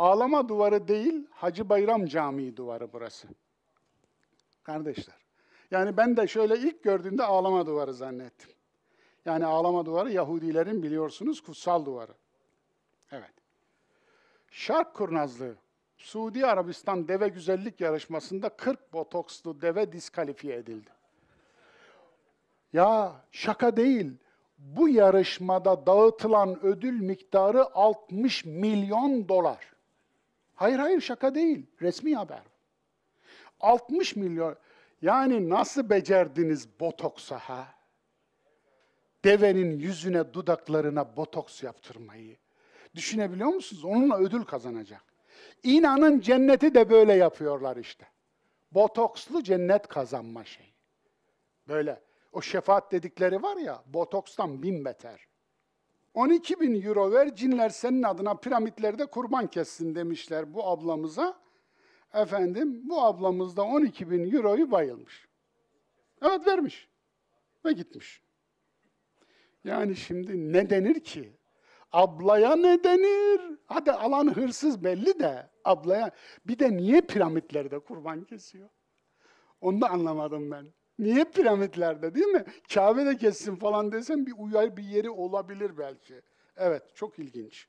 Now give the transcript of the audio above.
Ağlama duvarı değil, Hacı Bayram Camii duvarı burası. Kardeşler. Yani ben de şöyle ilk gördüğümde ağlama duvarı zannettim. Yani ağlama duvarı Yahudilerin biliyorsunuz kutsal duvarı. Evet. Şark kurnazlığı. Suudi Arabistan deve güzellik yarışmasında 40 botokslu deve diskalifiye edildi. Ya şaka değil. Bu yarışmada dağıtılan ödül miktarı 60 milyon dolar. Hayır hayır şaka değil. Resmi haber. 60 milyon. Yani nasıl becerdiniz botoksa ha? Devenin yüzüne, dudaklarına botoks yaptırmayı. Düşünebiliyor musunuz? Onunla ödül kazanacak. İnanın cenneti de böyle yapıyorlar işte. Botokslu cennet kazanma şeyi. Böyle. O şefaat dedikleri var ya, botokstan bin beter. 12 bin euro ver cinler senin adına piramitlerde kurban kessin demişler bu ablamıza. Efendim bu ablamız da 12 bin euroyu bayılmış. Evet vermiş ve gitmiş. Yani şimdi ne denir ki? Ablaya ne denir? Hadi alan hırsız belli de ablaya. Bir de niye piramitlerde kurban kesiyor? Onu da anlamadım ben. Niye piramitlerde değil mi? de kessin falan desem bir uyar bir yeri olabilir belki. Evet çok ilginç.